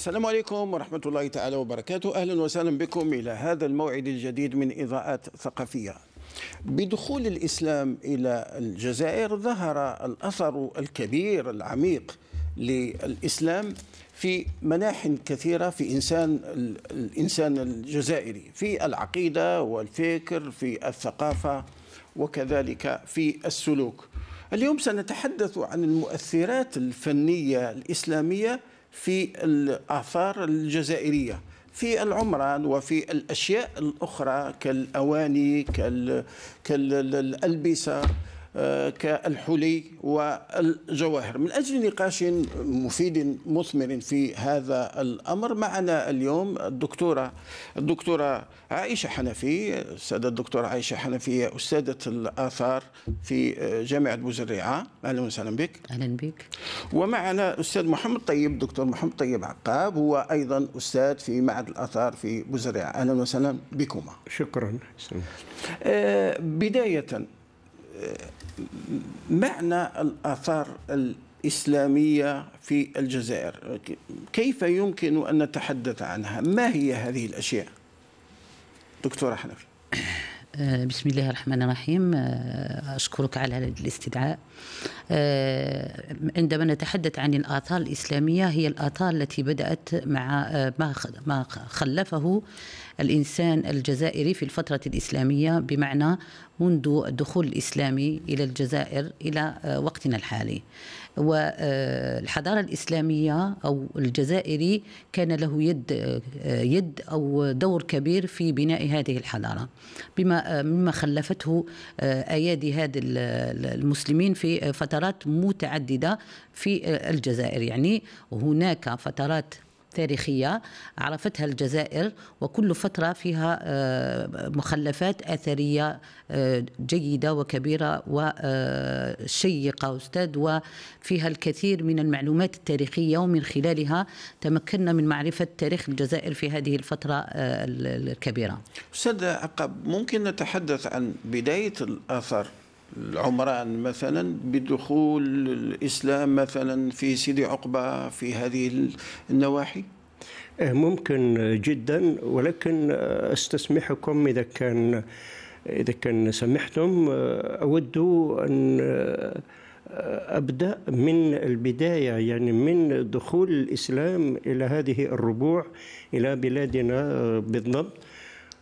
السلام عليكم ورحمة الله تعالى وبركاته أهلا وسهلا بكم إلى هذا الموعد الجديد من إضاءات ثقافية بدخول الإسلام إلى الجزائر ظهر الأثر الكبير العميق للإسلام في مناح كثيرة في إنسان الإنسان الجزائري في العقيدة والفكر في الثقافة وكذلك في السلوك اليوم سنتحدث عن المؤثرات الفنية الإسلامية في الآثار الجزائرية في العمران وفي الأشياء الأخرى كالأواني كالألبسة كالحلي والجواهر من أجل نقاش مفيد مثمر في هذا الأمر معنا اليوم الدكتورة الدكتورة عائشة حنفي السادة الدكتورة عائشة حنفي أستاذة الآثار في جامعة بوزريعة أهلا وسهلا بك أهلا بك ومعنا أستاذ محمد طيب دكتور محمد طيب عقاب هو أيضا أستاذ في معهد الآثار في بوزريعة أهلا وسهلا بكما شكرا آه، بداية آه، معنى الآثار الإسلامية في الجزائر كيف يمكن أن نتحدث عنها ما هي هذه الأشياء دكتورة حنفي آه، بسم الله الرحمن الرحيم آه، أشكرك على الاستدعاء آه، عندما نتحدث عن الآثار الإسلامية هي الآثار التي بدأت مع ما خلفه الإنسان الجزائري في الفترة الإسلامية بمعنى منذ الدخول الإسلامي إلى الجزائر إلى آه، وقتنا الحالي والحضارة الإسلامية أو الجزائري كان له يد آه، يد أو دور كبير في بناء هذه الحضارة بما آه، مما خلفته أيادي هذا المسلمين في فترات متعددة في الجزائر يعني هناك فترات تاريخية عرفتها الجزائر وكل فترة فيها آه، مخلفات أثرية آه، جيدة وكبيرة وشيقة آه، أستاذ وفيها الكثير من المعلومات التاريخية ومن خلالها تمكنا من معرفة تاريخ الجزائر في هذه الفترة الكبيرة أستاذ عقب ممكن نتحدث عن بداية الأثر العمران مثلا بدخول الإسلام مثلا في سيدي عقبة في هذه النواحي آه، ممكن جدا ولكن آه، استسمحكم إذا كان إذا كان سمحتم آه، أود أن أبدأ من البداية يعني من دخول الإسلام إلى هذه الربوع إلى بلادنا بالضبط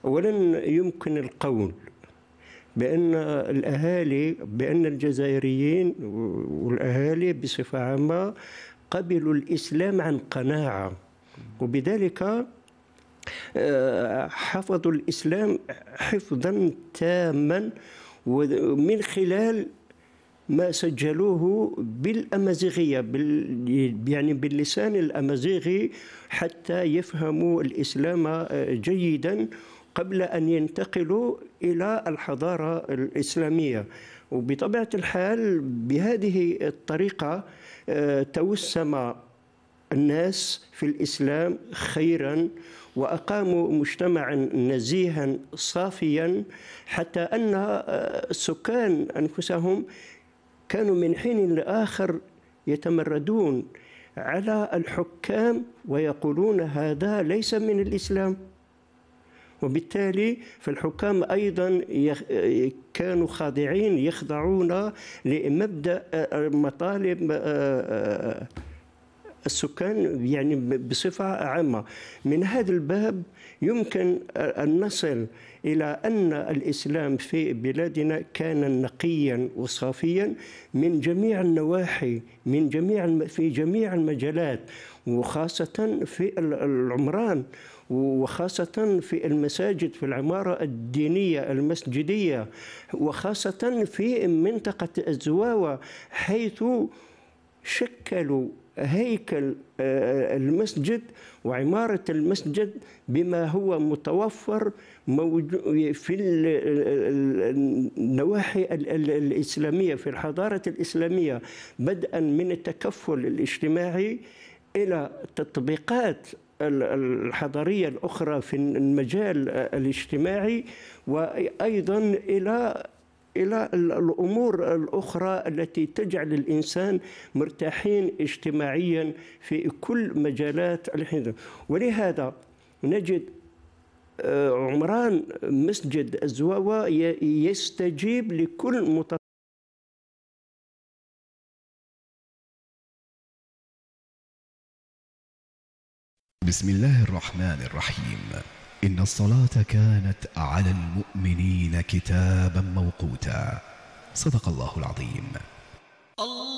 أولا يمكن القول بأن الأهالي بأن الجزائريين والأهالي بصفة عامة قبلوا الإسلام عن قناعة وبذلك آه، حفظوا الإسلام حفظا تاما ومن خلال ما سجلوه بالأمازيغية بال يعني باللسان الأمازيغي حتى يفهموا الإسلام آه، جيدا قبل أن ينتقلوا إلى الحضارة الإسلامية وبطبيعة الحال بهذه الطريقة آه، توسم الناس في الإسلام خيراً واقاموا مجتمعا نزيها صافيا حتى ان السكان آه، انفسهم كانوا من حين لاخر يتمردون على الحكام ويقولون هذا ليس من الاسلام وبالتالي فالحكام أيضا كانوا خاضعين يخضعون لمبدأ آه، مطالب آه، آه، السكان يعني بصفة عامة من هذا الباب يمكن أن نصل إلى أن الإسلام في بلادنا كان نقيا وصافيا من جميع النواحي من جميع في جميع المجالات وخاصة في العمران وخاصة في المساجد في العمارة الدينية المسجدية وخاصة في منطقة الزواوة حيث شكلوا هيكل آه، المسجد وعمارة المسجد بما هو متوفر في النواحي الإسلامية في الحضارة الإسلامية بدءا من التكفل الاجتماعي إلى تطبيقات الحضارية الأخرى في المجال آه، الاجتماعي وأيضا إلى إلى الأمور الأخرى التي تجعل الإنسان مرتاحين اجتماعيا في كل مجالات الحياة ولهذا نجد آه، عمران مسجد الزواوة يستجيب لكل متطلبات بسم الله الرحمن الرحيم إن الصلاة كانت على المؤمنين كتابا موقوتا صدق الله العظيم الله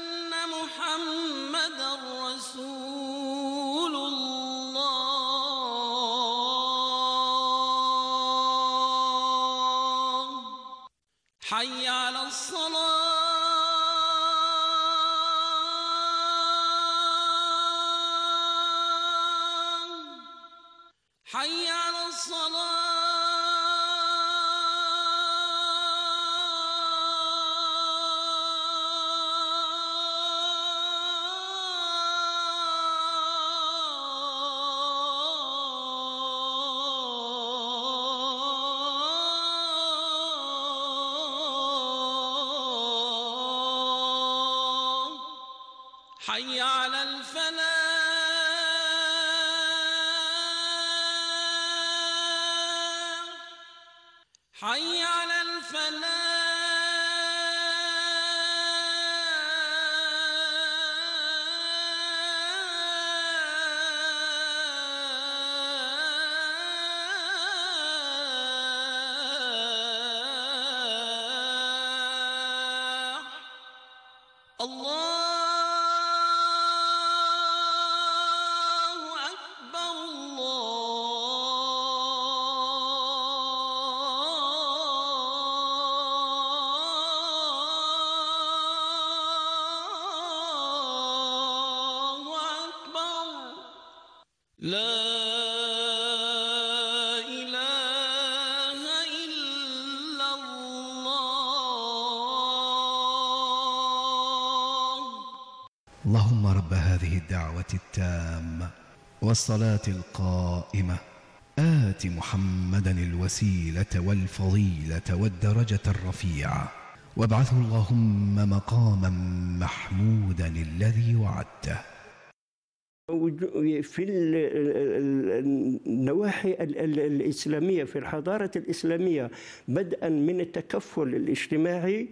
Allah الدعوة التامة والصلاة القائمة آت محمدا الوسيلة والفضيلة والدرجة الرفيعة وابعثه اللهم مقاما محمودا الذي وعدته في النواحي الإسلامية في الحضارة الإسلامية بدءا من التكفل الاجتماعي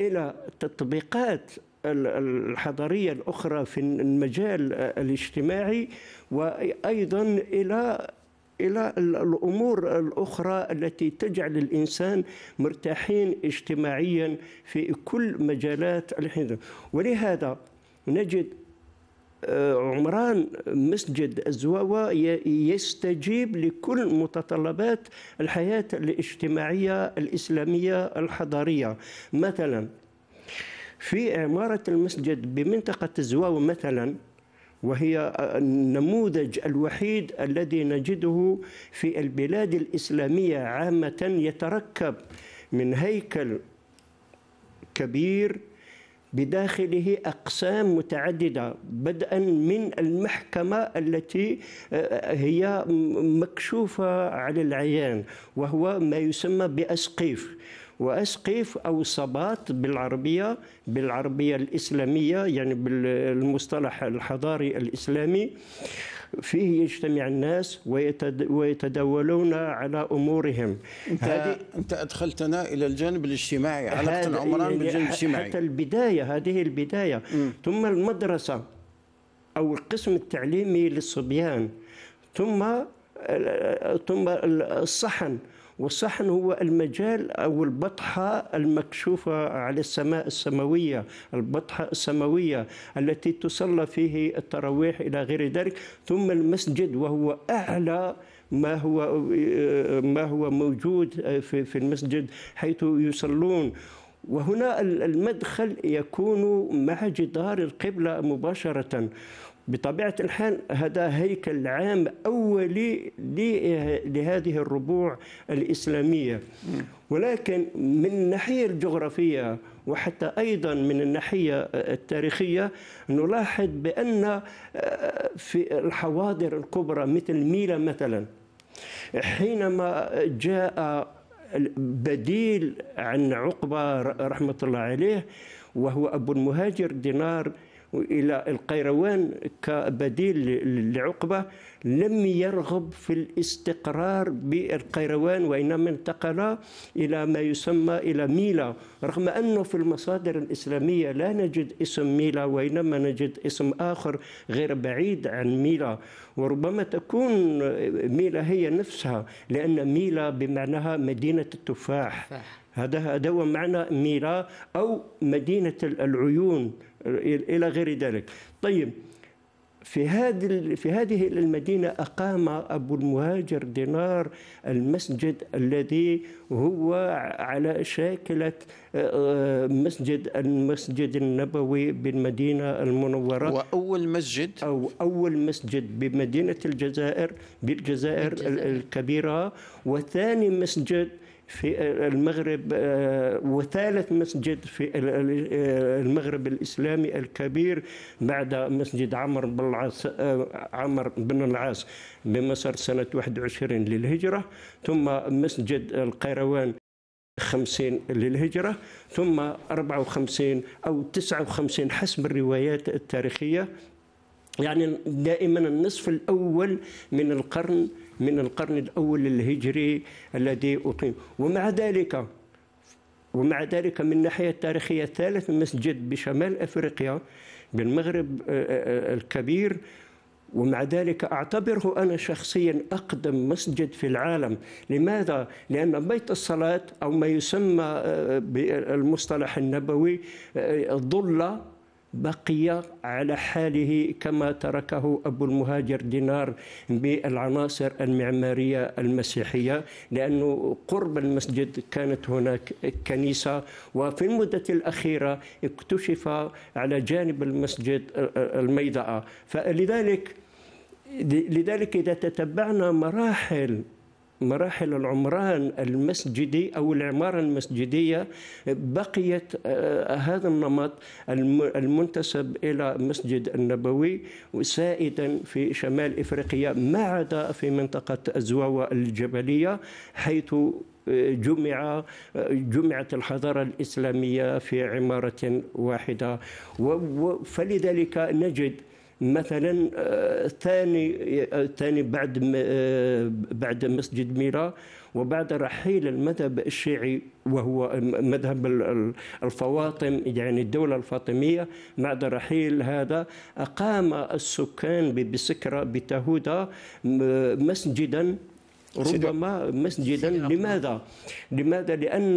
إلى تطبيقات الحضارية الأخرى في المجال آه، الاجتماعي وأيضا إلى الى الامور الاخرى التي تجعل الانسان مرتاحين اجتماعيا في كل مجالات الحياه ولهذا نجد آه، عمران مسجد الزواوة يستجيب لكل متطلبات الحياة الاجتماعية الإسلامية الحضارية مثلا في عمارة المسجد بمنطقة الزواو مثلا وهي النموذج الوحيد الذي نجده في البلاد الإسلامية عامة يتركب من هيكل كبير بداخله أقسام متعددة بدءا من المحكمة التي آه، آه، هي مكشوفة على العيان وهو ما يسمى بأسقيف وأسقف أو صبات بالعربية بالعربية الإسلامية يعني بالمصطلح الحضاري الإسلامي فيه يجتمع الناس ويتد... ويتداولون على امورهم انت, انت ادخلتنا الى الجانب الاجتماعي علاقه يعني العمران بالجانب الاجتماعي حتى البدايه هذه البدايه م. ثم المدرسه او القسم التعليمي للصبيان ثم ثم الصحن والصحن هو المجال أو البطحة المكشوفة على السماء السماوية البطحة السماوية التي تصلى فيه التراويح إلى غير ذلك ثم المسجد وهو أعلى ما هو ما هو موجود في المسجد حيث يصلون وهنا المدخل يكون مع جدار القبلة مباشرة بطبيعة الحال هذا هيكل عام أولي لهذه الربوع الإسلامية ولكن من الناحية الجغرافية وحتى أيضا من الناحية التاريخية نلاحظ بأن آه، في الحواضر الكبرى مثل ميلا مثلا حينما جاء بديل عن عقبة رحمة الله عليه وهو أبو المهاجر دينار إلى القيروان كبديل لعقبة لم يرغب في الاستقرار بالقيروان وإنما انتقل إلى ما يسمى إلى ميلا رغم أنه في المصادر الإسلامية لا نجد اسم ميلا وإنما نجد اسم آخر غير بعيد عن ميلا وربما تكون ميلا هي نفسها لأن ميلا بمعناها مدينة التفاح هذا هذا هو معنى ميلا أو مدينة العيون الى غير ذلك طيب في هذه في هذه المدينه اقام ابو المهاجر دينار المسجد الذي هو على شاكله آه، آه، مسجد المسجد النبوي بالمدينه المنوره واول مسجد او اول مسجد بمدينه الجزائر بالجزائر الجزائر. الكبيره وثاني مسجد في المغرب آه، وثالث مسجد في آه، المغرب الإسلامي الكبير بعد مسجد عمر بن العاص آه، عمر بن العاص بمصر سنة 21 للهجرة ثم مسجد القيروان 50 للهجرة ثم 54 أو 59 حسب الروايات التاريخية يعني دائما النصف الأول من القرن من القرن الأول الهجري الذي أقيم ومع ذلك ومع ذلك من الناحية التاريخية ثالث مسجد بشمال أفريقيا بالمغرب آه، آه، الكبير ومع ذلك أعتبره أنا شخصيا أقدم مسجد في العالم لماذا؟ لأن بيت الصلاة أو ما يسمى آه، بالمصطلح النبوي ظل بقي على حاله كما تركه أبو المهاجر دينار بالعناصر المعمارية المسيحية لأنه قرب المسجد كانت هناك كنيسة وفي المدة الأخيرة اكتشف على جانب المسجد الميدأة فلذلك لذلك إذا تتبعنا مراحل مراحل العمران المسجدي او العماره المسجديه بقيت آه، هذا النمط المنتسب الى مسجد النبوي سائدا في شمال افريقيا ما عدا في منطقه الزواوه الجبليه حيث آه، جمع آه، جمعت الحضارة الإسلامية في عمارة واحدة فلذلك نجد مثلا آه، ثاني ثاني بعد آه، بعد مسجد ميرا وبعد رحيل المذهب الشيعي وهو مذهب الفواطم يعني الدولة الفاطمية بعد رحيل هذا أقام السكان بسكرة بتهودة مسجدا ربما مسجدا لماذا؟ لماذا؟ لأن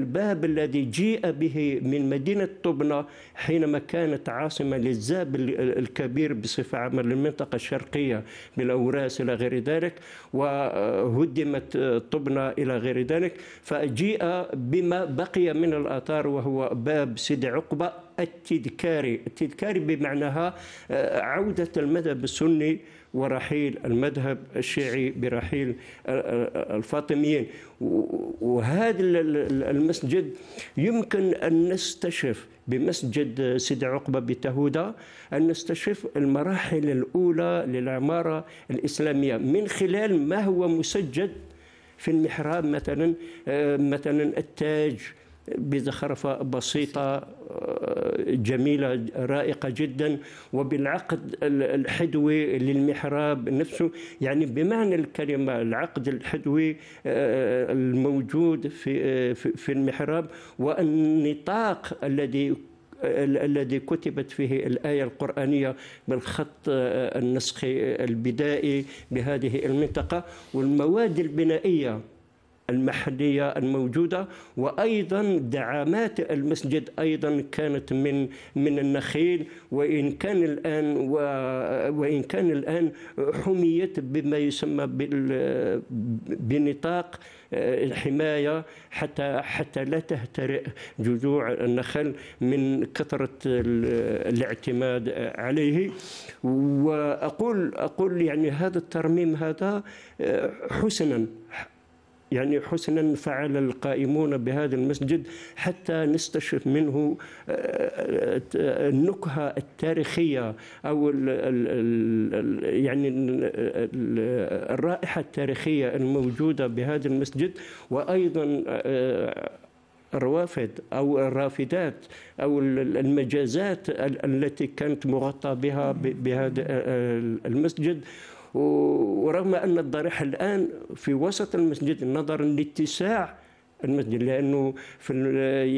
الباب الذي جيء به من مدينة طبنة حينما كانت عاصمة للزاب الكبير بصفة عامة للمنطقة الشرقية من إلى غير ذلك وهدمت آه، طبنة إلى غير ذلك فجيء بما بقي من الآثار وهو باب سيدي عقبة التذكاري التذكاري بمعناها آه، عودة المذهب السني ورحيل المذهب الشيعي برحيل الفاطميين وهذا المسجد يمكن أن نستشف بمسجد سيدي عقبة بتهودة أن نستشف المراحل الأولى للعمارة الإسلامية من خلال ما هو مسجد في المحراب مثلا آه، مثلا التاج بزخرفة بسيطة جميلة رائقة جدا وبالعقد الحدوي للمحراب نفسه يعني بمعنى الكلمة العقد الحدوي آه، الموجود آه، في في المحراب والنطاق الذي الذي كتبت فيه الآية القرآنية بالخط آه، النسخي البدائي بهذه المنطقة والمواد البنائية المحلية الموجودة وأيضا دعامات المسجد أيضا كانت من من النخيل وإن كان الآن وإن كان الآن حميت بما يسمى بنطاق آه، الحماية حتى حتى لا تهترئ جذوع النخل من كثرة الاعتماد عليه وأقول أقول يعني هذا الترميم هذا آه، حسنا يعني حسنا فعل القائمون بهذا المسجد حتى نستشف منه آه، آه، النكهة التاريخية أو الـ الـ يعني الرائحة التاريخية الموجودة بهذا المسجد وأيضا آه، الروافد او الرافدات او المجازات التي كانت مغطى بها بهذا المسجد ورغم أن الضريح الآن في وسط المسجد نظرا لاتساع المسجد لانه في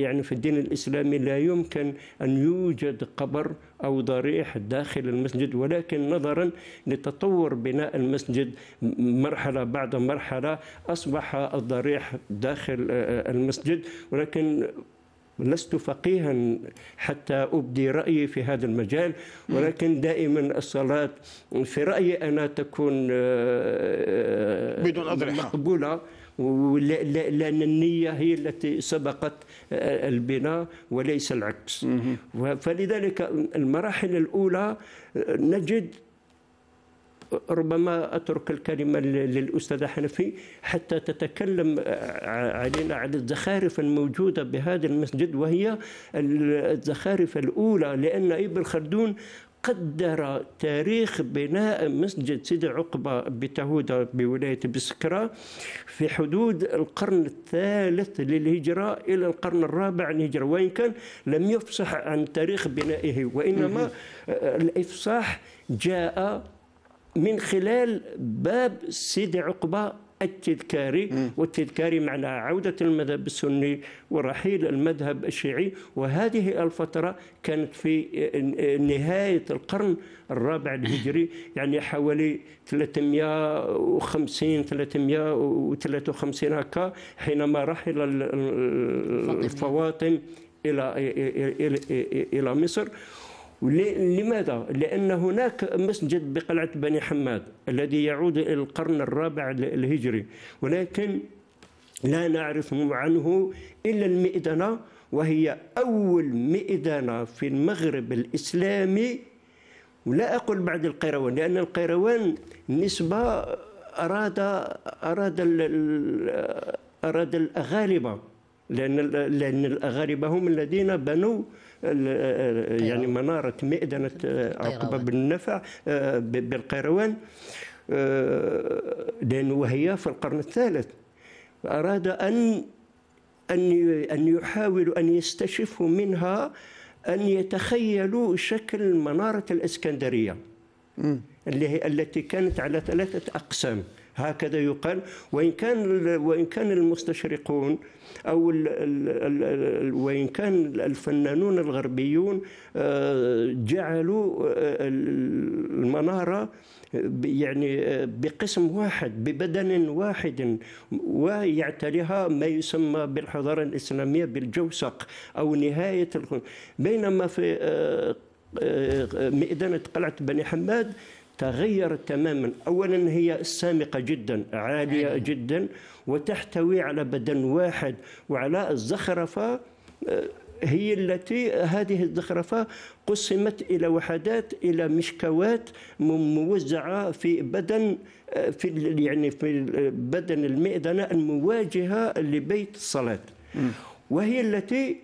يعني في الدين الاسلامي لا يمكن ان يوجد قبر او ضريح داخل المسجد ولكن نظرا لتطور بناء المسجد مرحله بعد مرحله اصبح الضريح داخل آه، المسجد ولكن لست فقيها حتى أبدي رأيي في هذا المجال ولكن دائما الصلاة في رأيي أنا تكون آه، بدون أضرحة مقبولة لأن النية هي التي سبقت آه، البناء وليس العكس فلذلك المراحل الأولى آه، نجد ربما أترك الكلمة للأستاذة حنفي حتى تتكلم آه، علينا على الزخارف الموجودة بهذا المسجد وهي الزخارف الأولى لأن ابن خلدون قدر تاريخ بناء مسجد سيدي عقبة بتهودة بولاية بسكرة في حدود القرن الثالث للهجرة إلى القرن الرابع للهجرة وإن كان لم يفصح عن تاريخ بنائه وإنما آه، الإفصاح جاء من خلال باب سيدي عقبه التذكاري والتذكاري معنى عودة المذهب السني ورحيل المذهب الشيعي وهذه الفترة كانت في نهاية القرن الرابع الهجري يعني حوالي 350 353 هكا حينما رحل الفواطن إلى إلى إلى مصر لماذا؟ لأن هناك مسجد بقلعة بني حماد الذي يعود إلى القرن الرابع الهجري ولكن لا نعرف عنه إلا المئدنة وهي أول مئدنة في المغرب الإسلامي ولا أقول بعد القيروان لأن القيروان نسبة أراد أراد أراد الأغالبة لأن لأن الأغالبة هم الذين بنوا يعني مناره مئدنه آه، عقبه بن نفع آه، بالقيروان آه، لأنه وهي في القرن الثالث أراد أن أن أن يحاولوا أن يستشفوا منها أن يتخيلوا شكل منارة الإسكندرية اللي التي كانت على ثلاثة أقسام هكذا يقال وإن كان وإن كان المستشرقون أو الـ الـ الـ وإن كان الفنانون الغربيون آه، جعلوا آه، المنارة يعني آه، بقسم واحد ببدن واحد ويعتريها ما يسمى بالحضارة الإسلامية بالجوسق أو نهاية الخن بينما في مئدنة قلعة بني حماد تغيرت تماما اولا هي سامقه جدا عاليه أيوة. جدا وتحتوي على بدن واحد وعلى الزخرفه آه، هي التي هذه الزخرفة قسمت إلى وحدات إلى مشكوات موزعة في بدن آه، في يعني في بدن المئذنة المواجهة لبيت الصلاة وهي التي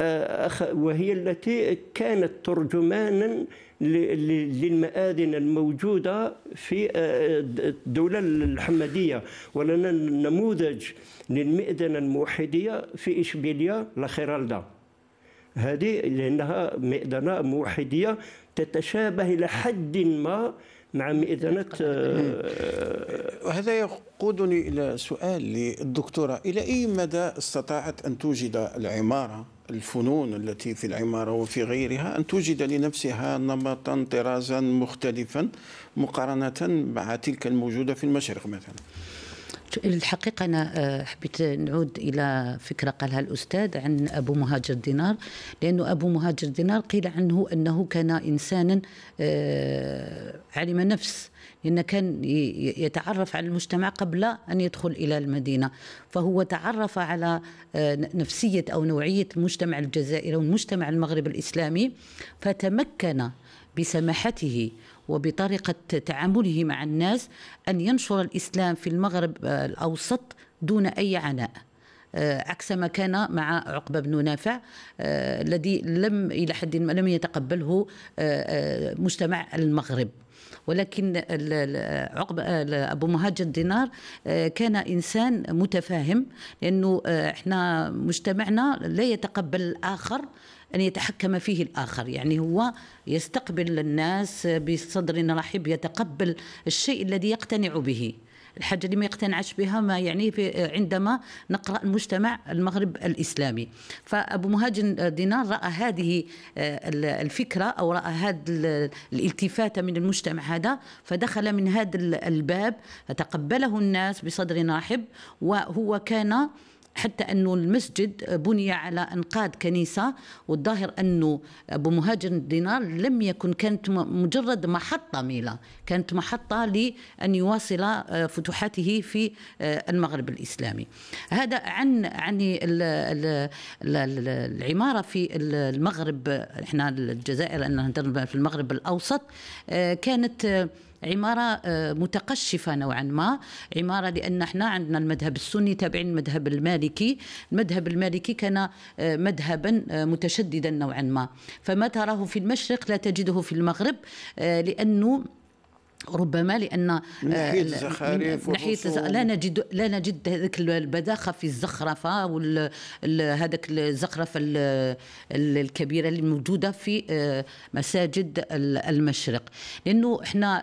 آه، وهي التي كانت ترجمانا للمآذن الموجودة في آه، الدولة الحمدية ولنا نموذج للمئذنة الموحدية في إشبيلية لخيرالدا هذه لأنها مئذنة موحدية تتشابه إلى حد ما مع مئذنة آه، وهذا يقودني إلى سؤال للدكتورة إلى أي مدى استطاعت أن توجد العمارة الفنون التي في العمارة وفي غيرها أن توجد لنفسها نمطا طرازا مختلفا مقارنة مع تلك الموجودة في المشرق مثلا الحقيقة أنا آه، حبيت نعود إلى فكرة قالها الأستاذ عن أبو مهاجر دينار لأنه أبو مهاجر دينار قيل عنه أنه كان إنسانا آه، علم نفس إن كان يتعرف على المجتمع قبل أن يدخل إلى المدينة فهو تعرف على آه، نفسية أو نوعية المجتمع الجزائري والمجتمع المغرب الإسلامي فتمكن بسماحته وبطريقة تعامله مع الناس أن ينشر الإسلام في المغرب آه، الأوسط دون أي عناء آه، عكس ما كان مع عقبه بن نافع آه، الذي لم الى حد ما لم يتقبله آه، مجتمع المغرب ولكن عقب ابو مهاجر دينار كان انسان متفاهم لانه احنا مجتمعنا لا يتقبل الاخر أن يتحكم فيه الآخر يعني هو يستقبل الناس بصدر رحب يتقبل الشيء الذي يقتنع به الحاجه اللي ما يقتنعش بها ما يعني في عندما نقرا المجتمع المغرب الاسلامي فابو مهاجن دينار راى هذه آه، الفكره او راى هذا الالتفاته من المجتمع هذا فدخل من هذا الباب تقبله الناس بصدر رحب وهو كان حتى أنه المسجد بني على أنقاض كنيسة والظاهر أنه أبو مهاجر الدينار لم يكن كانت مجرد محطة ميلا كانت محطة لأن يواصل آه، فتوحاته في آه، المغرب الإسلامي هذا عن عن العمارة في المغرب احنا الجزائر في المغرب الأوسط آه، كانت عماره آه، متقشفه نوعا ما عماره لان احنا عندنا المذهب السني تابعين المذهب المالكي المذهب المالكي كان آه، مذهبا آه، متشددا نوعا ما فما تراه في المشرق لا تجده في المغرب لانه ربما لان آه، ناحيه الزخارف ناحيه لا نجد لا نجد هذاك البذاخه في الزخرفه وهذاك الزخرفه الكبيره اللي موجوده في آه، مساجد المشرق لانه احنا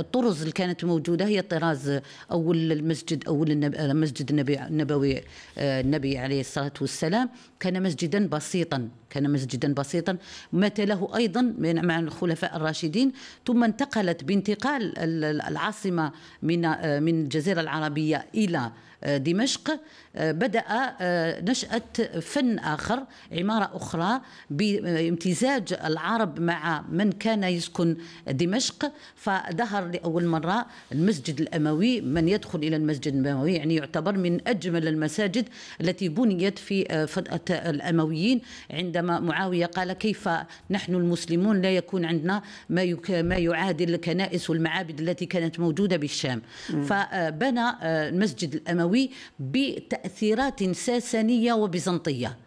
الطرز اللي كانت موجوده هي طراز اول المسجد اول المسجد النبي النبوي آه، النبي عليه الصلاه والسلام كان مسجدا بسيطا كان مسجدا بسيطا مات له ايضا مع الخلفاء الراشدين ثم انتقلت بانتقال انتقال العاصمه من آه، من الجزيره العربيه الى دمشق بدأ آه، نشأة فن آخر عمارة أخرى بامتزاج العرب مع من كان يسكن دمشق فظهر لأول مرة المسجد الأموي من يدخل إلى المسجد الأموي يعني يعتبر من أجمل المساجد التي بنيت في آه، فترة الأمويين عندما معاوية قال كيف نحن المسلمون لا يكون عندنا ما ما يعادل الكنائس والمعابد التي كانت موجودة بالشام فبنى آه، المسجد الأموي بتأثيرات ساسانية وبيزنطية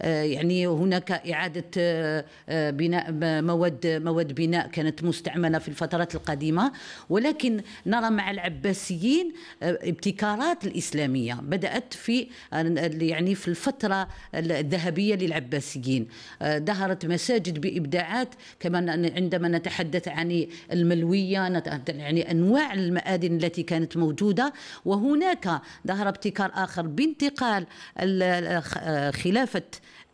آه، يعني هناك إعادة آه، آه، بناء مواد مواد بناء كانت مستعملة في الفترات القديمة ولكن نرى مع العباسيين ابتكارات الإسلامية بدأت في يعني في الفترة الذهبية للعباسيين ظهرت مساجد بإبداعات كما عندما نتحدث عن الملوية يعني أنواع المآذن التي كانت موجودة وهناك ظهر ابتكار آخر بانتقال خلافة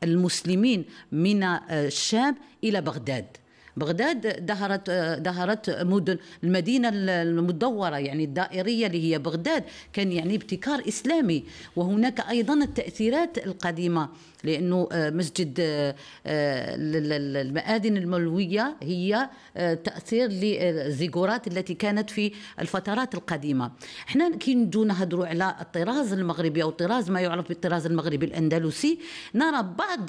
المسلمين من الشام إلى بغداد بغداد دهرت دهرت مدن المدينه المدوره يعني الدائريه اللي هي بغداد كان يعني ابتكار اسلامي وهناك ايضا التاثيرات القديمه لانه آه، مسجد آه، المآذن الملويه هي آه، تاثير للزيغورات التي كانت في الفترات القديمه احنا كي نجو نهضروا على الطراز المغربي او طراز ما يعرف بالطراز المغربي الاندلسي نرى بعض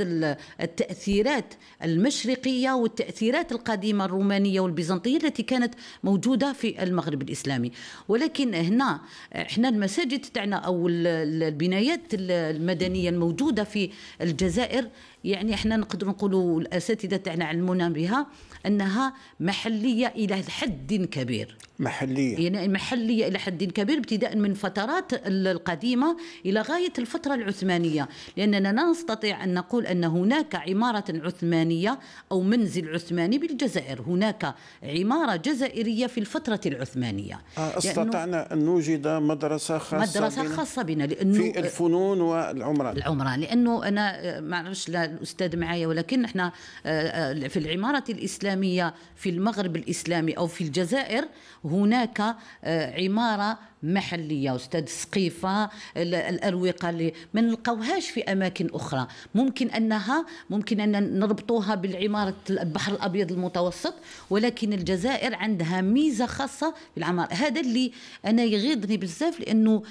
التاثيرات المشرقيه والتاثيرات القديمة الرومانية والبيزنطية التي كانت موجودة في المغرب الإسلامي ولكن هنا احنا المساجد تاعنا أو البنايات المدنية الموجودة في الجزائر يعني احنا نقدر نقولوا الاساتذه تاعنا علمونا بها انها محليه الى حد كبير محليه يعني محليه الى حد كبير ابتداء من فترات القديمه الى غايه الفتره العثمانيه لاننا لا نستطيع ان نقول ان هناك عماره عثمانيه او منزل عثماني بالجزائر هناك عماره جزائريه في الفتره العثمانيه آه، استطعنا ان نوجد مدرسه خاصه مدرسه خاصه بنا لانه في الفنون والعمران العمران لانه انا آه، ما اعرفش لا الاستاذ معايا ولكن احنا آه، آه، في العماره الاسلاميه في المغرب الاسلامي او في الجزائر هناك آه، عماره محليه استاذ سقيفه الاروقه اللي ما نلقاوهاش في اماكن اخرى ممكن انها ممكن ان نربطوها بالعماره البحر الابيض المتوسط ولكن الجزائر عندها ميزه خاصه بالعمار هذا اللي انا يغيضني بزاف لانه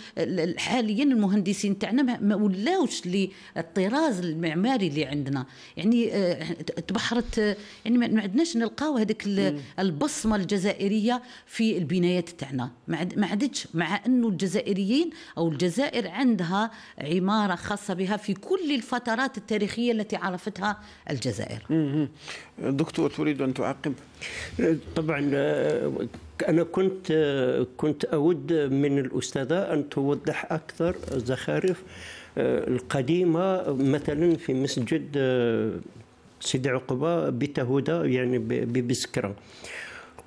حاليا المهندسين تاعنا ما ولاوش للطراز المعماري اللي عندنا يعني آه، تبحرت يعني ما عندناش نلقاو هذيك البصمه الجزائريه في البنايات تاعنا ما عادتش مع أنه الجزائريين أو الجزائر عندها عمارة خاصة بها في كل الفترات التاريخية التي عرفتها الجزائر دكتور تريد أن تعقب طبعا آه، أنا كنت آه، كنت أود من الأستاذة أن توضح أكثر الزخارف آه، القديمة مثلا في مسجد سيدي عقبة بتهودة يعني ببسكرة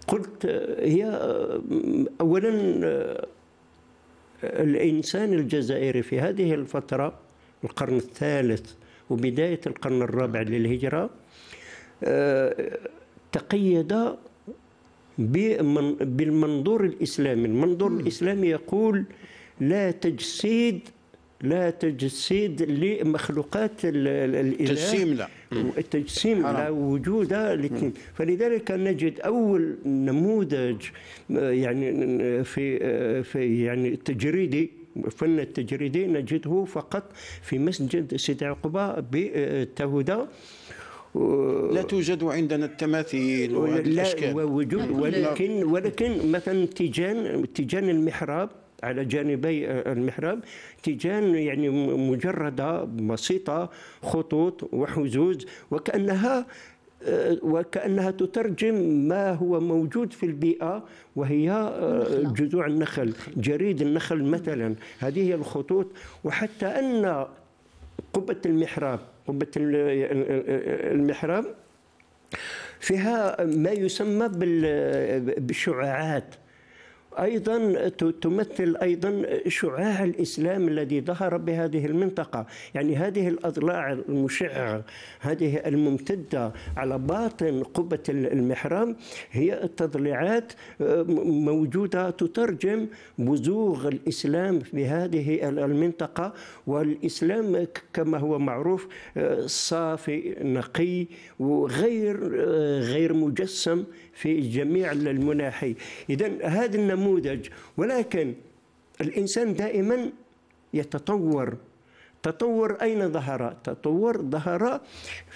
قلت هي أولا الإنسان الجزائري في هذه الفترة القرن الثالث وبداية القرن الرابع للهجرة آه، تقيد بالمنظور الإسلامي المنظور الإسلامي يقول لا تجسيد لا تجسيد لمخلوقات الإله تجسيم لا والتجسيم على وجوده لكن فلذلك نجد اول نموذج آه، يعني آه، في آه، في يعني تجريدي فن التجريدي نجده فقط في مسجد سيدي عقبة بتهودة لا توجد عندنا التماثيل والاشكال لا نعم. ولكن ولكن مثلا تيجان تيجان المحراب على جانبي آه، المحراب تيجان يعني مجردة بسيطة خطوط وحزوز وكأنها آه، وكأنها تترجم ما هو موجود في البيئة وهي آه، جذوع النخل جريد النخل مثلا هذه هي الخطوط وحتى أن قبة المحراب قبة المحراب فيها ما يسمى بالشعاعات ايضا تمثل ايضا شعاع الاسلام الذي ظهر بهذه المنطقه، يعني هذه الاضلاع المشعه هذه الممتده على باطن قبه المحرام هي التضليعات آه، موجوده تترجم بزوغ الاسلام في هذه المنطقه والاسلام كما هو معروف آه، صافي نقي وغير آه، غير مجسم في جميع المناحي إذا هذا النموذج ولكن الإنسان دائما يتطور تطور أين ظهر؟ تطور ظهر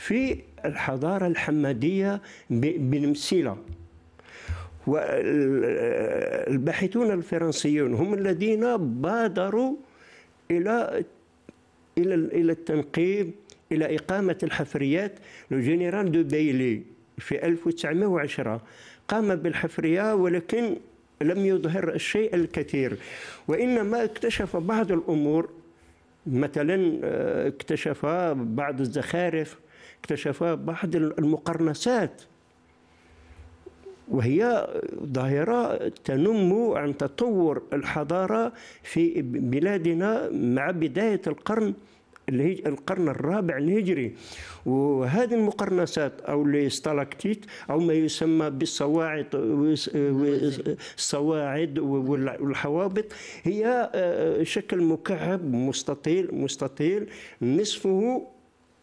في الحضارة الحمادية بنمسيلة والباحثون الفرنسيون هم الذين بادروا إلى إلى إلى التنقيب إلى إقامة الحفريات لجنرال دو بيلي في 1910 قام بالحفرية ولكن لم يظهر الشيء الكثير وإنما اكتشف بعض الأمور مثلا آه، اكتشف بعض الزخارف اكتشف بعض المقرنسات وهي ظاهرة تنم عن تطور الحضارة في بلادنا مع بداية القرن القرن الرابع الهجري وهذه المقرنسات او الاستالكتيت او ما يسمى بالصواعد الصواعد والحوابط هي آه، شكل مكعب مستطيل مستطيل نصفه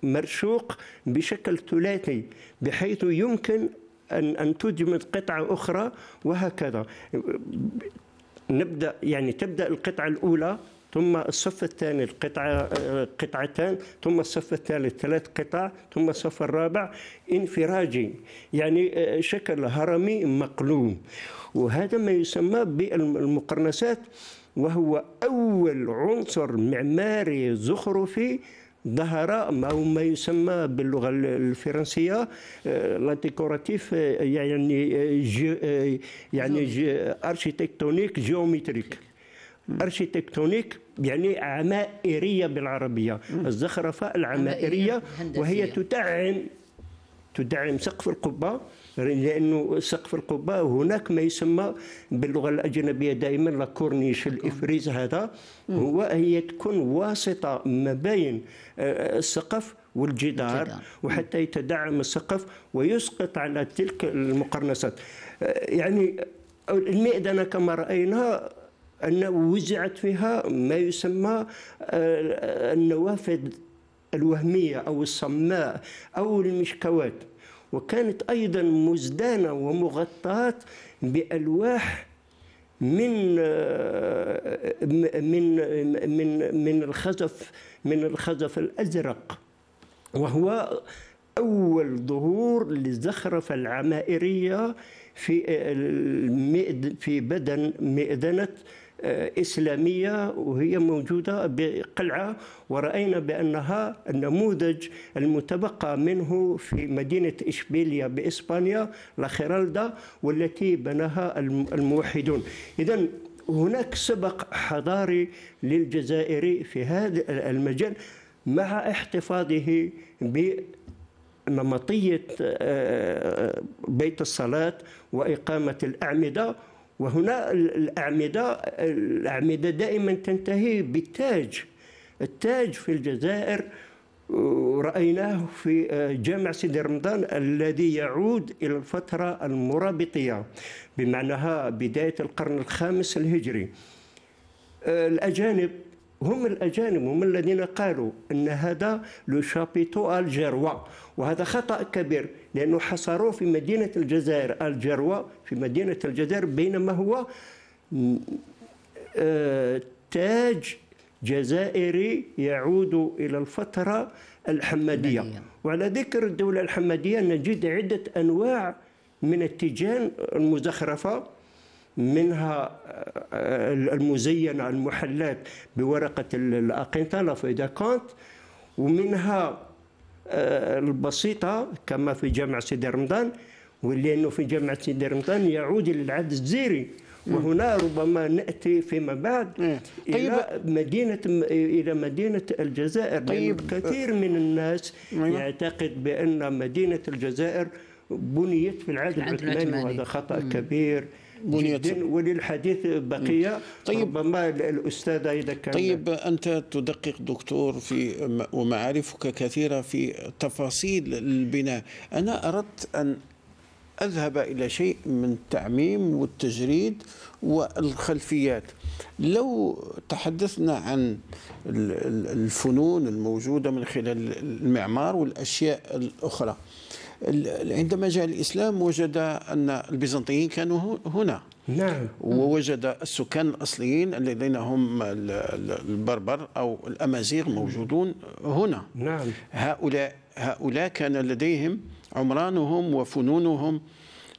مرشوق بشكل ثلاثي بحيث يمكن أن أن تدمج قطعة أخرى وهكذا نبدأ يعني تبدأ القطعة الأولى ثم الصف الثاني القطعة قطعتان ثم الصف الثالث ثلاث قطع ثم الصف الرابع انفراجي يعني آه، شكل هرمي مقلوم وهذا ما يسمى بالمقرنسات وهو أول عنصر معماري زخرفي ظهر أو ما يسمى باللغة الفرنسية آه، لانتيكوراتيف آه، يعني جي يعني جي اركيتكتونيك جيومتريك اركيتكتونيك يعني عمائرية بالعربية الزخرفة العمائرية وهي تدعم تدعم سقف القبة لأنه سقف القبة هناك ما يسمى باللغة الأجنبية دائما لا كورنيش الإفريز هذا هو هي تكون واسطة ما بين آه، آه، السقف والجدار وحتى يتدعم السقف ويسقط على تلك المقرنسات آه، يعني المئذنة كما رأينا أن وزعت فيها ما يسمى آه، النوافذ الوهمية أو الصماء أو المشكوات وكانت أيضا مزدانة ومغطاة بألواح من آه، من من من الخزف من الخزف الازرق وهو اول ظهور للزخرفه العمائريه في آه، في بدن مئذنه آه، إسلامية وهي موجودة بقلعة ورأينا بأنها النموذج المتبقى منه في مدينة إشبيليا بإسبانيا لاخيرالدا والتي بناها الموحدون إذا هناك سبق حضاري للجزائري في هذا المجال مع احتفاظه بنمطية آه، بيت الصلاة وإقامة الأعمدة وهنا الأعمدة الأعمدة دائما تنتهي بالتاج التاج في الجزائر رأيناه في آه، جامع سيدي رمضان الذي يعود إلى الفترة المرابطية بمعنى بداية القرن الخامس الهجري آه، الأجانب هم الأجانب هم الذين قالوا أن هذا لو شابيتو الجيروا وهذا خطأ كبير لأنه حصروه في مدينة الجزائر الجروة في مدينة الجزائر بينما هو آه، تاج جزائري يعود إلى الفترة الحمدية وعلى ذكر الدولة الحمدية نجد عدة أنواع من التيجان المزخرفة منها آه، آه، المزينة المحلات بورقة الأقنطة لافيدا كونت ومنها البسيطة كما في جامع سيدي رمضان ولأنه في جامعة سيدي رمضان يعود العهد الجزيري وهنا ربما ناتي فيما بعد طيب الى مدينه الى مدينه الجزائر طيب كثير من الناس أيوه. يعتقد بان مدينه الجزائر بنيت في العهد العثماني وهذا خطا مم. كبير بنيت وللحديث بقية طيب ربما الأستاذ إذا كان طيب أنت تدقق دكتور في ومعارفك كثيرة في تفاصيل البناء أنا أردت أن أذهب إلى شيء من التعميم والتجريد والخلفيات لو تحدثنا عن الفنون الموجودة من خلال المعمار والأشياء الأخرى عندما جاء الإسلام وجد أن البيزنطيين كانوا هنا نعم ووجد السكان الأصليين الذين هم البربر أو الأمازيغ موجودون هنا نعم هؤلاء هؤلاء كان لديهم عمرانهم وفنونهم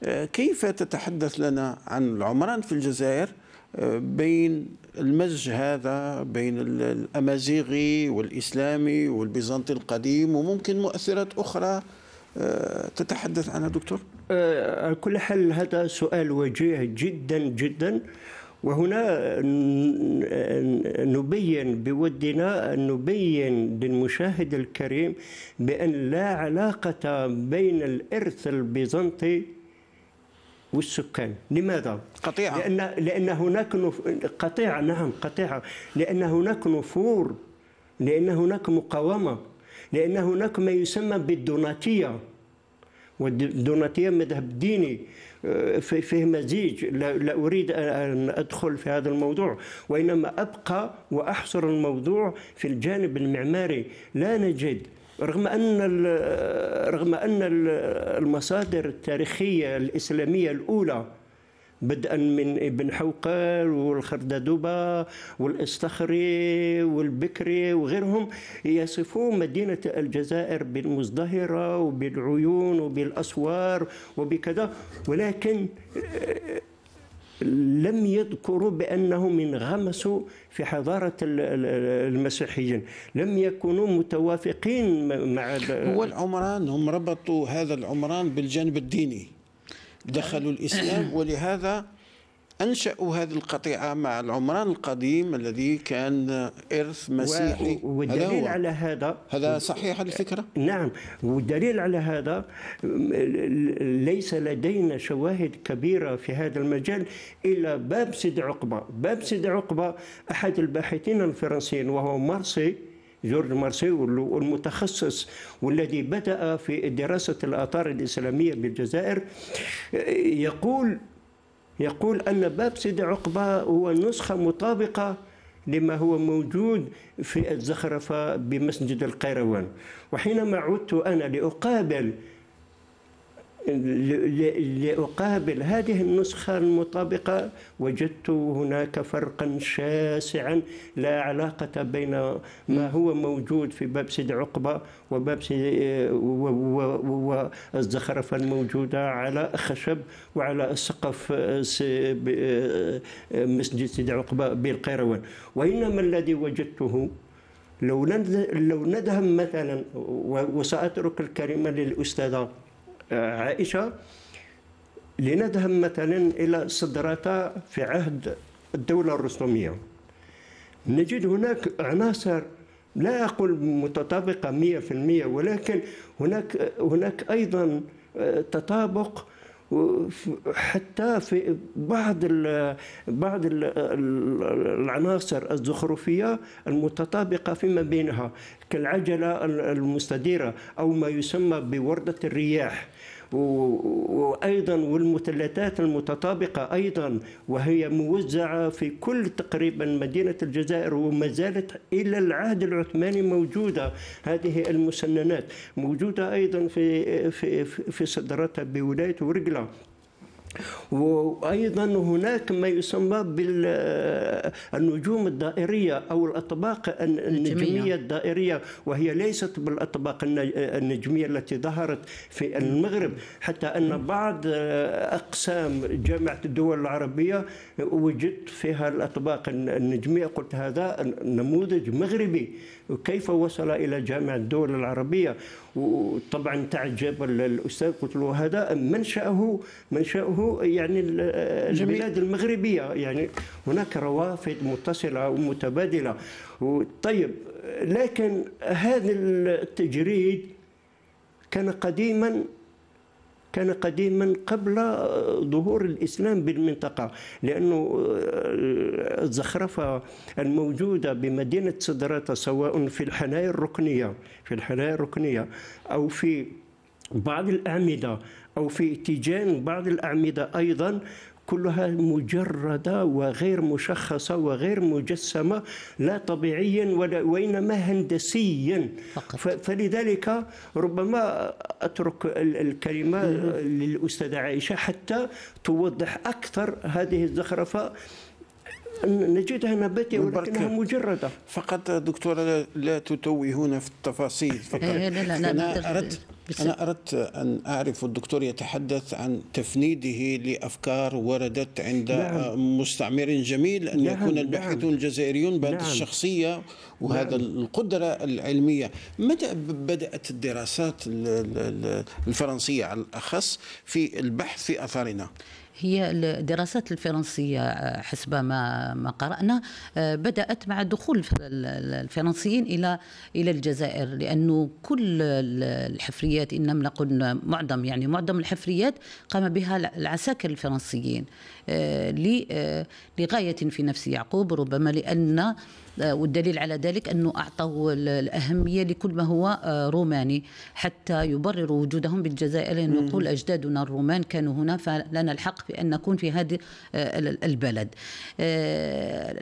آه، كيف تتحدث لنا عن العمران في الجزائر آه، بين المزج هذا بين الأمازيغي والإسلامي والبيزنطي القديم وممكن مؤثرات أخرى تتحدث عنها دكتور؟ آه، على كل حال هذا سؤال وجيه جدا جدا وهنا نبين بودنا أن نبين للمشاهد الكريم بأن لا علاقة بين الإرث البيزنطي والسكان لماذا؟ قطيعة لأن, لأن هناك نف... قطيعة نعم قطيعة لأن هناك نفور لأن هناك مقاومة لأن هناك ما يسمى بالدوناتية والدوناتية مذهب ديني آه، فيه مزيج لا أريد أن أدخل في هذا الموضوع وإنما أبقى وأحصر الموضوع في الجانب المعماري لا نجد رغم ان رغم ان المصادر التاريخيه الاسلاميه الاولى بدءا من ابن حوقل والخرددوبة والإستخري والبكري وغيرهم يصفون مدينة الجزائر بالمزدهرة وبالعيون وبالأسوار وبكذا ولكن آه، لم يذكروا بأنهم انغمسوا في حضارة المسيحيين لم يكونوا متوافقين مع هو العمران هم ربطوا هذا العمران بالجانب الديني دخلوا الإسلام ولهذا أنشأوا هذه القطيعة مع العمران القديم الذي كان إرث مسيحي والدليل على هذا هذا صحيح الفكرة؟ نعم والدليل على هذا ليس لدينا شواهد كبيرة في هذا المجال إلا باب سيد عقبة باب سيد عقبة أحد الباحثين الفرنسيين وهو مارسي جورج مارسيو والمتخصص والذي بدأ في دراسة الآثار الإسلامية بالجزائر يقول يقول أن باب سيدي عقبة هو نسخة مطابقة لما هو موجود في الزخرفة بمسجد القيروان وحينما عدت أنا لأقابل لأقابل هذه النسخة المطابقة وجدت هناك فرقا شاسعا لا علاقة بين ما هو موجود في باب سيد عقبة وباب والزخرفة الموجودة على خشب وعلى سقف مسجد سيد عقبة بالقيروان وإنما الذي وجدته لو لو نذهب مثلا وسأترك الكلمة للأستاذة عائشة لنذهب مثلا إلى صدرتا في عهد الدولة الرسومية نجد هناك عناصر لا أقول متطابقة 100% ولكن هناك هناك أيضا آه، تطابق حتى في بعض الـ بعض الـ العناصر الزخرفيه المتطابقه فيما بينها كالعجله المستديره او ما يسمى بورده الرياح وايضا والمثلثات المتطابقه ايضا وهي موزعه في كل تقريبا مدينه الجزائر وما زالت الى العهد العثماني موجوده هذه المسننات موجوده ايضا في في في صدرتها بولايه ورقله وايضا هناك ما يسمى بالنجوم الدائريه او الاطباق النجميه الدائريه وهي ليست بالاطباق النجميه التي ظهرت في المغرب حتى ان بعض آه، اقسام جامعه الدول العربيه وجدت فيها الاطباق النجميه قلت هذا نموذج مغربي كيف وصل الى جامعه الدول العربيه وطبعا تعجب الاستاذ قلت له هذا منشاه منشاه يعني البلاد المغربيه يعني هناك روافد متصله ومتبادله طيب لكن هذا التجريد كان قديما كان قديما قبل ظهور الإسلام بالمنطقة لأنه آه، الزخرفة الموجودة بمدينة سدرة سواء في الحنايا الركنية في الحنايا الركنية أو في بعض الأعمدة أو في تيجان بعض الأعمدة أيضا كلها مجردة وغير مشخصة وغير مجسمة لا طبيعيا ولا وإنما هندسيا فقط. فلذلك ربما أترك الكلمة للأستاذة عائشة حتى توضح أكثر هذه الزخرفة نجدها نباتية ولكنها مجردة فقط دكتورة لا تتوهون في التفاصيل فقط إيه، لا لا لا أنا أردت أنا أردت أن أعرف الدكتور يتحدث عن تفنيده لأفكار وردت عند نعم. مستعمر جميل أن نعم. يكون الباحثون نعم. الجزائريون بهذه نعم. الشخصية وهذا نعم. القدرة العلمية متى بدأت الدراسات الفرنسية على الأخص في البحث في أثارنا هي الدراسات الفرنسية آه، حسب ما ما قرأنا آه، بدأت مع دخول الفرنسيين إلى إلى الجزائر لأنه كل الحفريات إن لم نقل معظم يعني معظم الحفريات قام بها العساكر الفرنسيين آه، آه، لغاية في نفس يعقوب ربما لأن آه، والدليل على ذلك أنه أعطوا الأهمية لكل ما هو روماني حتى يبرروا وجودهم بالجزائر لأنه يقول أجدادنا الرومان كانوا هنا فلنا الحق في أن نكون في هذه البلد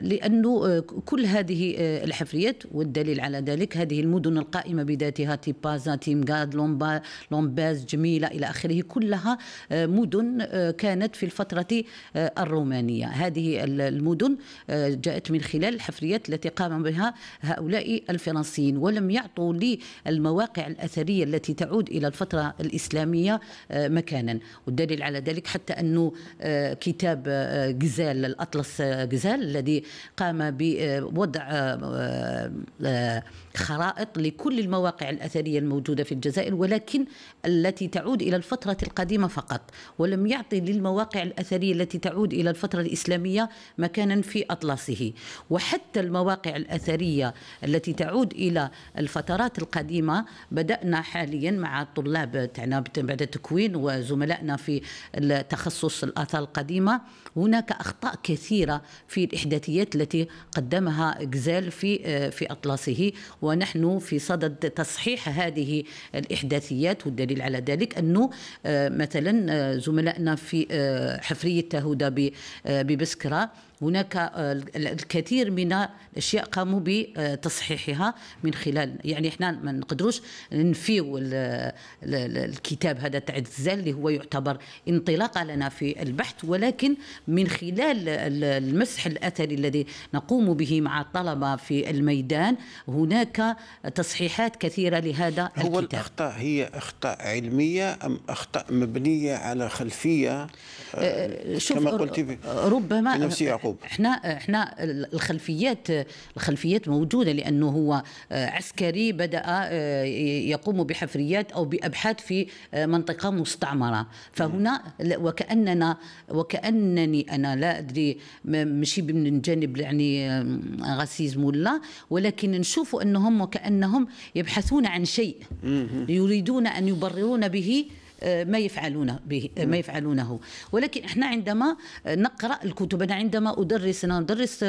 لأنه كل هذه الحفريات والدليل على ذلك هذه المدن القائمة بذاتها تيبازا تيمغاد لومباز جميلة إلى آخره كلها مدن كانت في الفترة آه، الرومانية هذه المدن آه، جاءت من خلال الحفريات التي قام بها هؤلاء الفرنسيين ولم يعطوا للمواقع الأثرية التي تعود إلى الفترة الإسلامية آه، مكانا والدليل على ذلك حتى أنه كتاب جزال الأطلس جزال الذي قام بوضع خرائط لكل المواقع الأثرية الموجودة في الجزائر ولكن التي تعود إلى الفترة القديمة فقط ولم يعطي للمواقع الأثرية التي تعود إلى الفترة الإسلامية مكانا في أطلسه وحتى المواقع الأثرية التي تعود إلى الفترات القديمة بدأنا حاليا مع الطلاب بعد التكوين وزملائنا في تخصص الآثار القديمة هناك أخطاء كثيرة في الإحداثيات التي قدمها غزال في آه، في أطلسه ونحن في صدد تصحيح هذه الإحداثيات والدليل على ذلك أنه آه، مثلا آه، زملائنا في حفرية تهودة ببسكرة هناك آه، الكثير من الاشياء قاموا بتصحيحها من خلال يعني احنا ما نقدروش ننفيو الكتاب هذا تاع الزل اللي هو يعتبر انطلاقه لنا في البحث ولكن من خلال المسح الاثري الذي نقوم به مع الطلبه في الميدان هناك تصحيحات كثيره لهذا الكتاب هو الاخطاء هي اخطاء علميه ام اخطاء مبنيه على خلفيه آه، آه، كما قلت ربما في نفس يعقوب احنا احنا الخلفيات الخلفيات موجوده لانه هو آه، عسكري بدا آه، يقوم بحفريات او بابحاث في آه، منطقه مستعمره فهنا وكاننا وكانني انا لا ادري ماشي من جانب يعني غاسيزم ولا ولكن نشوف انهم وكانهم يبحثون عن شيء يريدون ان يبررون به آه، ما يفعلون به آه، ما يفعلونه ولكن احنا عندما آه، نقرا الكتب انا عندما ادرس انا ندرس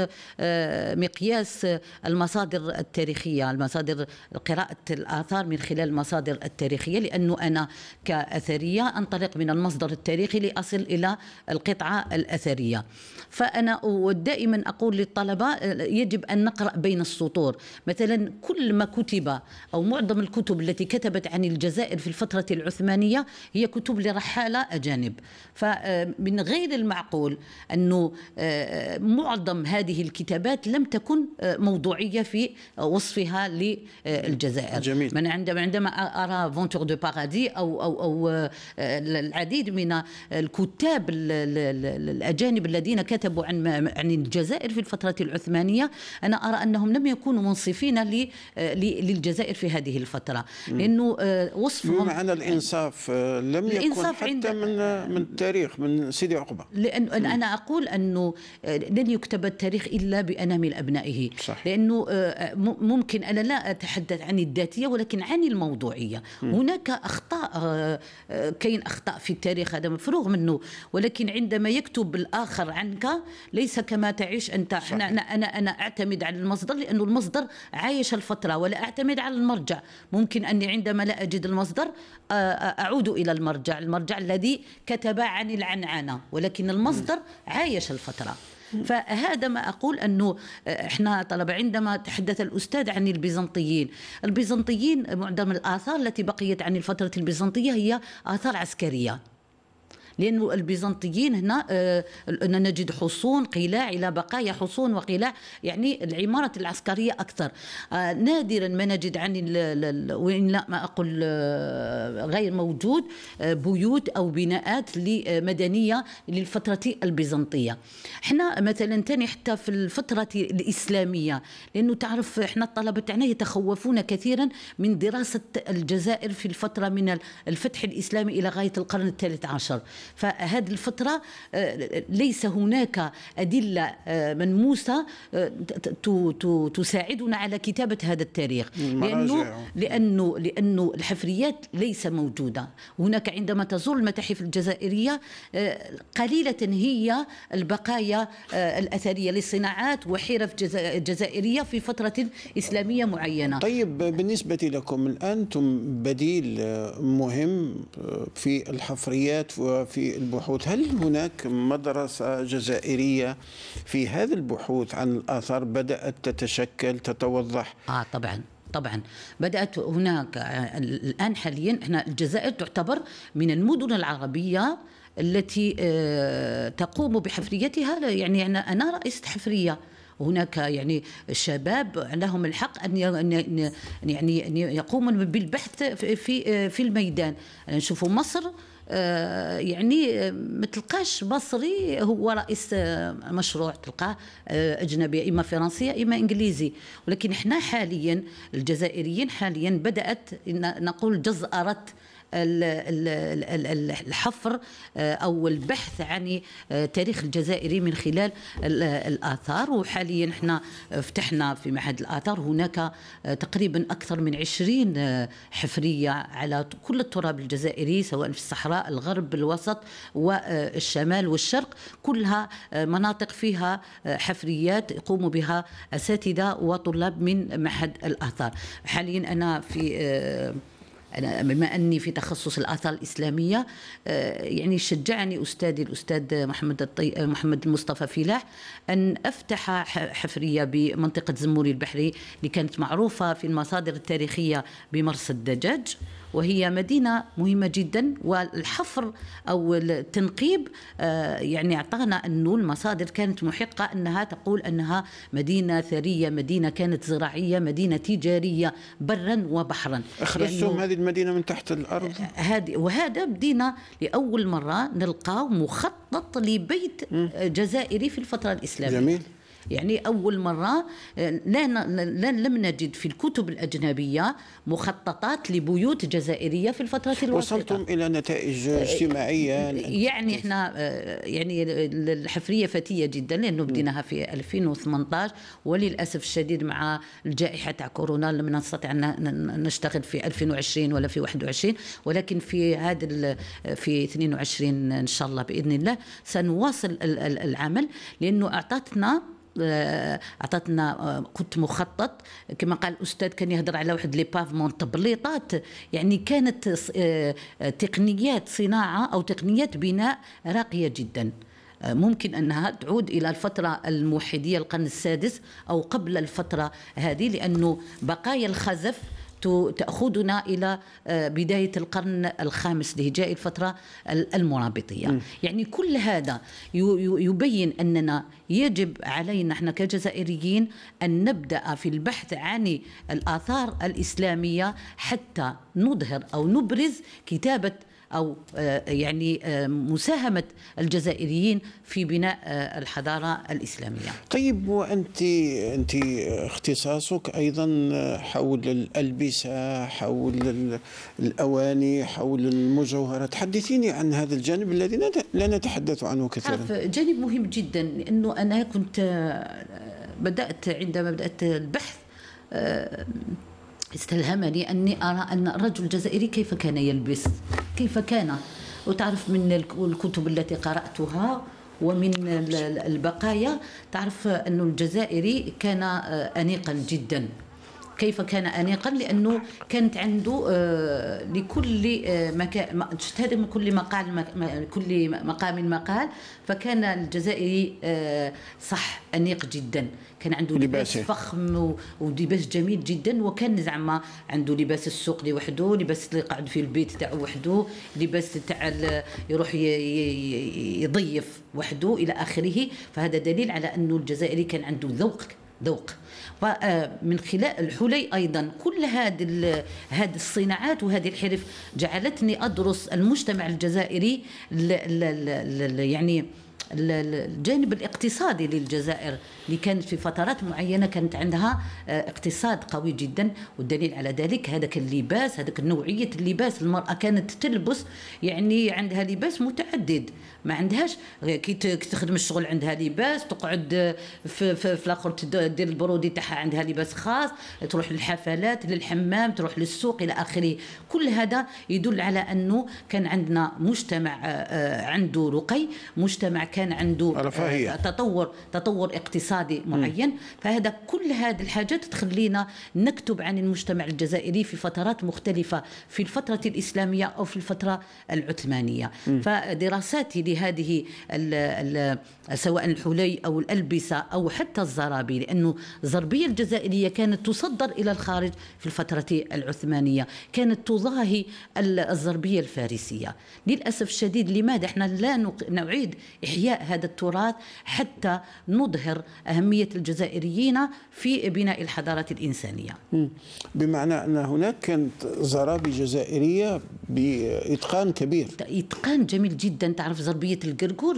مقياس المصادر التاريخيه المصادر قراءه الاثار من خلال المصادر التاريخيه لانه انا كاثريه انطلق من المصدر التاريخي لاصل الى القطعه الاثريه فانا ودائما اقول للطلبه يجب ان نقرا بين السطور مثلا كل ما كتب او معظم الكتب التي كتبت عن الجزائر في الفتره العثمانيه هي كتب لرحالة أجانب فمن آه، غير المعقول أنه آه، معظم هذه الكتابات لم تكن آه، موضوعية في وصفها للجزائر جميل. من عندما عندما أرى فونتور دو بارادي أو أو أو العديد من الكتاب الأجانب الذين كتبوا عن عن الجزائر في الفترة العثمانية أنا أرى أنهم لم يكونوا منصفين للجزائر في هذه الفترة لأنه وصفهم معنى الإنصاف لم يكن حتى من من التاريخ من سيدي عقبه لانه م. انا اقول انه آه، لن يكتب التاريخ الا بانامل ابنائه صح. لانه آه، ممكن انا لا اتحدث عن الذاتيه ولكن عن الموضوعيه م. هناك اخطاء آه، كاين اخطاء في التاريخ هذا مفروغ منه ولكن عندما يكتب الاخر عنك ليس كما تعيش انت انا انا انا اعتمد على المصدر لانه المصدر عايش الفتره ولا اعتمد على المرجع ممكن اني عندما لا اجد المصدر اعود إلى المرجع المرجع الذي كتب عن العنعنة ولكن المصدر عايش الفترة فهذا ما اقول انه آه، احنا طلبه عندما تحدث الاستاذ عن البيزنطيين البيزنطيين معظم الاثار التي بقيت عن الفتره البيزنطيه هي اثار عسكريه لأن البيزنطيين هنا آه، نجد حصون قلاع إلى بقايا حصون وقلاع يعني العمارة العسكرية أكثر آه، نادرا ما نجد عن وإن لا ما أقول آه، غير موجود بيوت أو بناءات مدنية للفترة البيزنطية احنا مثلا تاني حتى في الفترة الإسلامية لأنه تعرف احنا الطلبة تاعنا يتخوفون كثيرا من دراسة الجزائر في الفترة من الفتح الإسلامي إلى غاية القرن الثالث عشر فهذه الفترة آه، ليس هناك أدلة آه، ملموسة آه، تساعدنا على كتابة هذا التاريخ لأنه, لأنه, لأنه الحفريات ليس موجودة هناك عندما تزور المتاحف الجزائرية قليلة هي البقايا الأثرية لصناعات وحرف جزائرية في فترة إسلامية معينة طيب بالنسبة لكم الآن أنتم بديل مهم في الحفريات وفي في البحوث هل هناك مدرسة جزائرية في هذا البحوث عن الآثار بدأت تتشكل تتوضح آه طبعا طبعا بدأت هناك آه، الآن حاليا احنا الجزائر تعتبر من المدن العربية التي آه، تقوم بحفريتها يعني أنا رئيسة حفرية هناك يعني الشباب لهم الحق ان يعني ان يقوموا بالبحث في في آه، الميدان نشوفوا يعني مصر آه، يعني آه، ما تلقاش مصري هو رئيس آه، مشروع تلقاه اجنبي اما فرنسيه اما انجليزي ولكن احنا حاليا الجزائريين حاليا بدات نقول جزأرت الحفر آه، او البحث عن آه، تاريخ الجزائري من خلال الاثار وحاليا احنا فتحنا في معهد الاثار هناك آه، تقريبا اكثر من 20 حفريه على كل التراب الجزائري سواء في الصحراء الغرب الوسط والشمال والشرق كلها مناطق فيها حفريات يقوم بها اساتذه وطلاب من معهد الاثار حاليا انا في أنا بما أني في تخصص الآثار الإسلامية آه، يعني شجعني أستاذي الأستاذ محمد الطي... آه، محمد مصطفى فلاح أن أفتح حفرية بمنطقة زموري البحري اللي كانت معروفة في المصادر التاريخية بمرصد الدجاج وهي مدينه مهمه جدا والحفر او التنقيب آه، يعني اعطانا انه المصادر كانت محقه انها تقول انها مدينه ثريه مدينه كانت زراعيه مدينه تجاريه برا وبحرا اخرجتم يعني هذه المدينه من تحت الارض آه، آه، هذه وهذا بدينا لاول مره نلقاه مخطط لبيت جزائري في الفتره الاسلاميه جميل يعني أول مرة لم نجد في الكتب الأجنبية مخططات لبيوت جزائرية في الفترة الوسطى وصلتم إلى نتائج اجتماعية يعني احنا يعني الحفرية فتية جدا لأنه بديناها في 2018 وللأسف الشديد مع الجائحة تاع كورونا لم نستطع أن نشتغل في 2020 ولا في 21 ولكن في هذا في 22 إن شاء الله بإذن الله سنواصل العمل لأنه أعطتنا آه، عطاتنا آه، كنت مخطط كما قال الاستاذ كان يهضر على واحد لي بافمون تبليطات يعني كانت آه، تقنيات صناعه او تقنيات بناء راقيه جدا ممكن انها تعود الى الفتره الموحديه القرن السادس او قبل الفتره هذه لانه بقايا الخزف تأخذنا إلى آه، بداية القرن الخامس لهجائي الفترة المرابطية م. يعني كل هذا يبين أننا يجب علينا احنا كجزائريين أن نبدأ في البحث عن الآثار الإسلامية حتى نظهر أو نبرز كتابة او آه، يعني آه، مساهمه الجزائريين في بناء آه، الحضاره الاسلاميه. طيب وانت انت اختصاصك ايضا حول الالبسه، حول الاواني، حول المجوهرات، حدثيني عن هذا الجانب الذي لا نتحدث عنه كثيرا. جانب مهم جدا لانه انا كنت بدات عندما بدات البحث استلهمني أني أرى أن الرجل الجزائري كيف كان يلبس كيف كان وتعرف من الكتب التي قرأتها ومن البقايا تعرف أن الجزائري كان آه، أنيقا جدا كيف كان انيقا لانه كانت عنده آه، لكل مكان شفت هذا من كل مقال كل مقام مقال فكان الجزائري آه، صح انيق جدا كان عنده لباس فخم ولباس جميل جدا وكان زعما عنده لباس السوق لوحده لباس اللي قاعد في البيت تاعو وحده لباس تاع يروح يضيف وحده الى اخره فهذا دليل على انه الجزائري كان عنده ذوق ذوق آه، من خلال الحلي ايضا كل هذه هذه الصناعات وهذه الحرف جعلتني ادرس المجتمع الجزائري يعني الجانب الاقتصادي للجزائر اللي كانت في فترات معينه كانت عندها آه، اقتصاد قوي جدا والدليل على ذلك هذاك اللباس هذاك نوعيه اللباس المراه كانت تلبس يعني عندها لباس متعدد ما عندهاش كي تخدم الشغل عندها لباس تقعد آه، في, في, في الاخر تدير البرودي تاعها عندها لباس خاص تروح للحفلات للحمام تروح للسوق الى اخره كل هذا يدل على انه كان عندنا مجتمع آه، عنده رقي مجتمع كان عنده رفاهية. آه، تطور تطور اقتصادي معين م. فهذا كل هذه الحاجات تخلينا نكتب عن المجتمع الجزائري في فترات مختلفة في الفترة الإسلامية أو في الفترة العثمانية م. فدراساتي لهذه الـ الـ سواء الحلي أو الألبسة أو حتى الزرابي لأنه الزربية الجزائرية كانت تصدر إلى الخارج في الفترة العثمانية كانت تضاهي الزربية الفارسية للأسف الشديد لماذا احنا لا نعيد إحياء إحياء هذا التراث حتى نظهر أهمية الجزائريين في بناء الحضارات الإنسانية بمعنى أن هناك كانت زرابي جزائرية بإتقان كبير إتقان جميل جدا تعرف زربية القرقور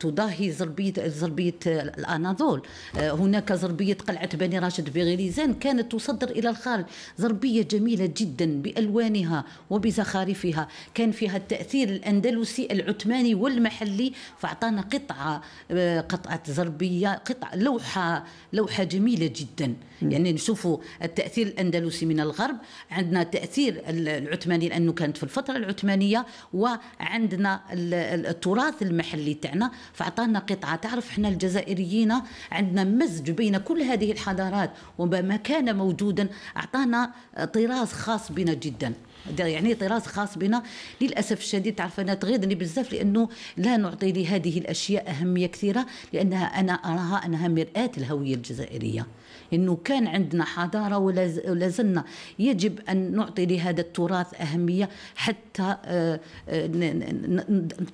تضاهي زربية زربية الأناضول آه، هناك زربية قلعة بني راشد في غليزان كانت تصدر إلى الخارج زربية جميلة جدا بألوانها وبزخارفها كان فيها التأثير الأندلسي العثماني والمحلي أعطانا قطعة آه، قطعة زربية قطعة لوحة لوحة جميلة جدا يعني نشوفوا التأثير الأندلسي من الغرب عندنا تأثير العثماني لأنه كانت في الفترة العثمانية وعندنا التراث المحلي تاعنا فأعطانا قطعة تعرف احنا الجزائريين عندنا مزج بين كل هذه الحضارات وما كان موجودا أعطانا طراز خاص بنا جدا يعني طراز خاص بنا للاسف الشديد تعرف انا تغيظني بزاف لانه لا نعطي لهذه الاشياء اهميه كثيره لانها انا اراها انها مراه الهويه الجزائريه انه كان عندنا حضاره ولا زلنا يجب ان نعطي لهذا التراث اهميه حتى نهرون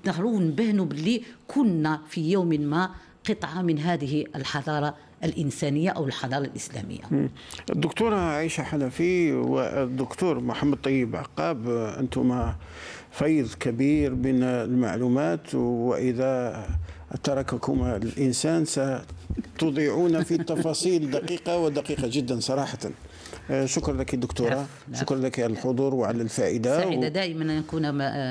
آه، آه، ونبهنوا باللي كنا في يوم ما قطعه من هذه الحضاره الإنسانية أو الحضارة الإسلامية الدكتورة عائشة حنفي والدكتور محمد طيب عقاب أنتما فيض كبير من المعلومات وإذا ترككما الإنسان ستضيعون في تفاصيل دقيقة ودقيقة جدا صراحة آه، شكرا لك دكتورة شكرا لك على الحضور وعلى الفائدة سعيدة و... دائما أن أكون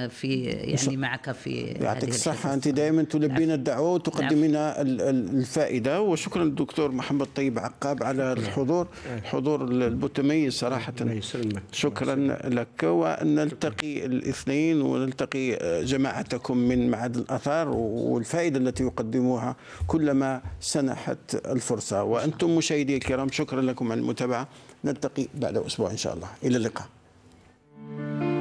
في يعني معك في يعطيك الصحة أنت دائما تلبينا الدعوة وتقدمينا الفائدة وشكرا للدكتور محمد طيب عقاب على الحضور الحضور المتميز صراحة شكرا لك ونلتقي الاثنين ونلتقي آه، جماعتكم من معهد الأثار والفائدة التي يقدموها كلما سنحت الفرصة وأنتم مشاهدي الكرام شكرا لكم على المتابعة نلتقي بعد أسبوع إن شاء الله إلى اللقاء